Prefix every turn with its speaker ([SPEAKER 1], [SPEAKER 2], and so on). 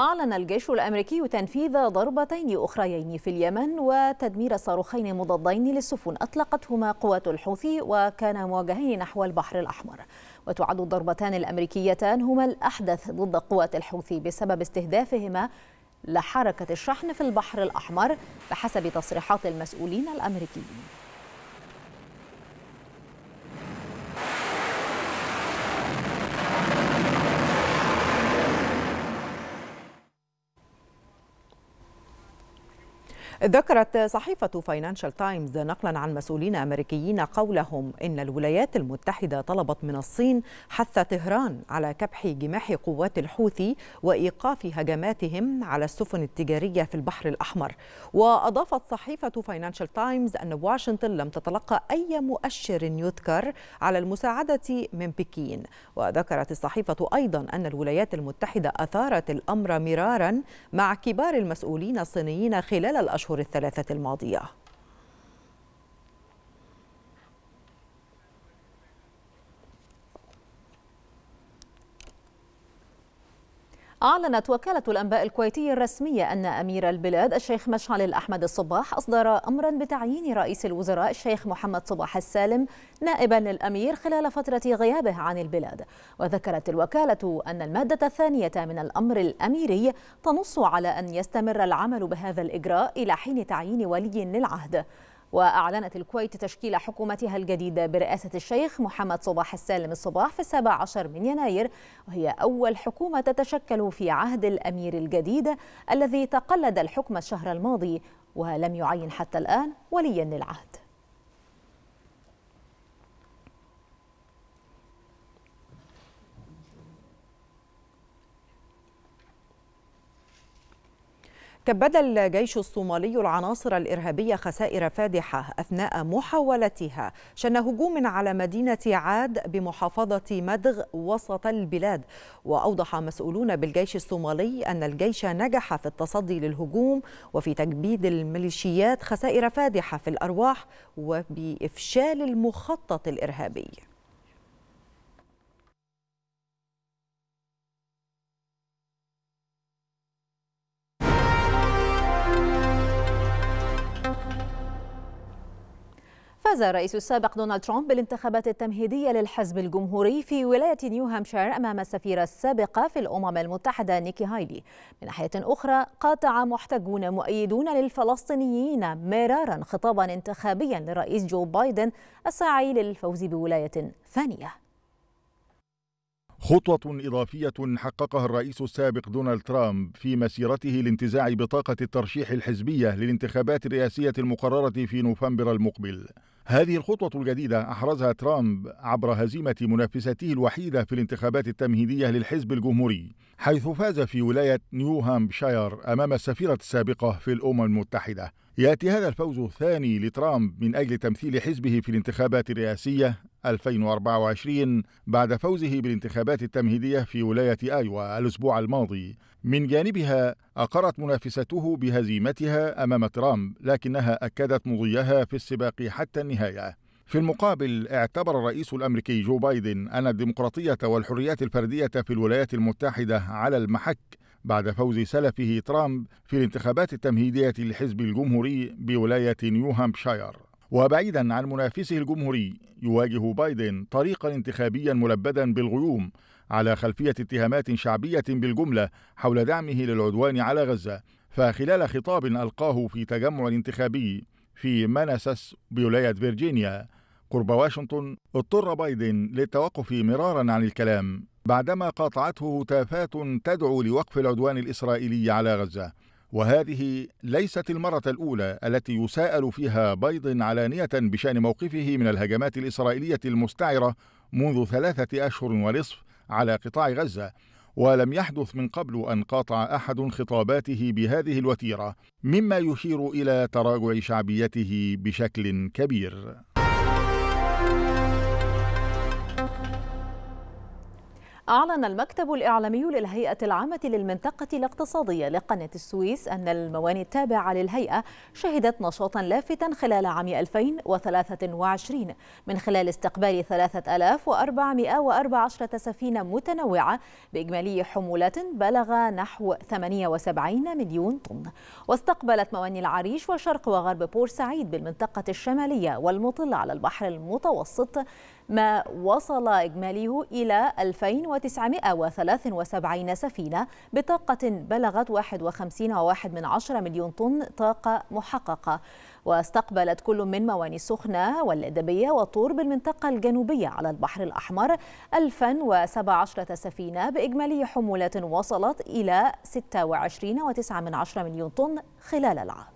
[SPEAKER 1] أعلن الجيش الأمريكي تنفيذ ضربتين أخريين في اليمن وتدمير صاروخين مضادين للسفن أطلقتهما قوات الحوثي وكانا موجهين نحو البحر الأحمر وتعد الضربتان الأمريكيتان هما الأحدث ضد قوات الحوثي بسبب استهدافهما لحركة الشحن في البحر الأحمر بحسب تصريحات المسؤولين الأمريكيين
[SPEAKER 2] ذكرت صحيفة فاينانشال تايمز نقلا عن مسؤولين أمريكيين قولهم إن الولايات المتحدة طلبت من الصين حث طهران على كبح جماح قوات الحوثي وإيقاف هجماتهم على السفن التجارية في البحر الأحمر وأضافت صحيفة فاينانشال تايمز أن واشنطن لم تتلقى أي مؤشر يذكر على المساعدة من بكين وذكرت الصحيفة أيضا أن الولايات المتحدة أثارت الأمر مرارا مع كبار المسؤولين الصينيين خلال الأشهر الأشهر الثلاثة الماضية
[SPEAKER 1] أعلنت وكالة الأنباء الكويتية الرسمية أن أمير البلاد الشيخ مشعل الأحمد الصباح أصدر أمرا بتعيين رئيس الوزراء الشيخ محمد صباح السالم نائبا للأمير خلال فترة غيابه عن البلاد وذكرت الوكالة أن المادة الثانية من الأمر الأميري تنص على أن يستمر العمل بهذا الإجراء إلى حين تعيين ولي للعهد وأعلنت الكويت تشكيل حكومتها الجديدة برئاسة الشيخ محمد صباح السالم الصباح في السابع عشر من يناير وهي أول حكومة تتشكل في عهد الأمير الجديد الذي تقلد الحكم الشهر الماضي ولم يعين حتى الآن وليا للعهد
[SPEAKER 2] كبد الجيش الصومالي العناصر الإرهابية خسائر فادحة أثناء محاولتها شن هجوم على مدينة عاد بمحافظة مدغ وسط البلاد وأوضح مسؤولون بالجيش الصومالي أن الجيش نجح في التصدي للهجوم وفي تكبيد الميليشيات خسائر فادحة في الأرواح وبإفشال المخطط الإرهابي
[SPEAKER 1] فاز الرئيس السابق دونالد ترامب بالانتخابات التمهيدية للحزب الجمهوري في ولاية نيو هامشير أمام السفيرة السابقة في الأمم المتحدة نيكي هايلي من ناحية أخرى قاطع محتجون مؤيدون للفلسطينيين مرارا خطابا انتخابيا للرئيس جو بايدن الساعي للفوز بولاية ثانية
[SPEAKER 3] خطوة إضافية حققها الرئيس السابق دونالد ترامب في مسيرته لانتزاع بطاقة الترشيح الحزبية للانتخابات الرئاسية المقررة في نوفمبر المقبل. هذه الخطوة الجديدة أحرزها ترامب عبر هزيمة منافسته الوحيدة في الانتخابات التمهيدية للحزب الجمهوري حيث فاز في ولاية نيو هامبشاير أمام السفيرة السابقة في الأمم المتحدة يأتي هذا الفوز الثاني لترامب من أجل تمثيل حزبه في الانتخابات الرئاسية 2024 بعد فوزه بالانتخابات التمهيدية في ولاية آيوا الأسبوع الماضي من جانبها أقرت منافسته بهزيمتها أمام ترامب لكنها أكدت مضيها في السباق حتى النهاية في المقابل اعتبر الرئيس الامريكي جو بايدن ان الديمقراطيه والحريات الفرديه في الولايات المتحده على المحك بعد فوز سلفه ترامب في الانتخابات التمهيديه للحزب الجمهوري بولايه نيو هامبشاير وبعيدا عن منافسه الجمهوري يواجه بايدن طريقا انتخابيا ملبدا بالغيوم على خلفيه اتهامات شعبيه بالجمله حول دعمه للعدوان على غزه فخلال خطاب القاه في تجمع انتخابي في ماناسس بولايه فيرجينيا قرب واشنطن اضطر بايدن للتوقف مرارا عن الكلام بعدما قاطعته هتافات تدعو لوقف العدوان الاسرائيلي على غزه وهذه ليست المرة الأولى التي يساءل فيها بيض علانية بشأن موقفه من الهجمات الإسرائيلية المستعرة منذ ثلاثة أشهر ونصف على قطاع غزة ولم يحدث من قبل أن قاطع أحد خطاباته بهذه الوتيرة مما يشير إلى تراجع شعبيته بشكل كبير
[SPEAKER 1] أعلن المكتب الإعلامي للهيئة العامة للمنطقة الاقتصادية لقناة السويس أن المواني التابعة للهيئة شهدت نشاطا لافتا خلال عام 2023 من خلال استقبال 3414 سفينة متنوعة بإجمالي حمولات بلغ نحو 78 مليون طن واستقبلت مواني العريش وشرق وغرب بورسعيد بالمنطقة الشمالية والمطلة على البحر المتوسط ما وصل إجماليه إلى 2973 سفينة بطاقة بلغت 51.1 مليون طن طاقة محققة واستقبلت كل من مواني السخنة والأدبية والطور بالمنطقة الجنوبية على البحر الأحمر 1017 سفينة بإجمالي حمولة وصلت إلى 26.9 مليون طن خلال العام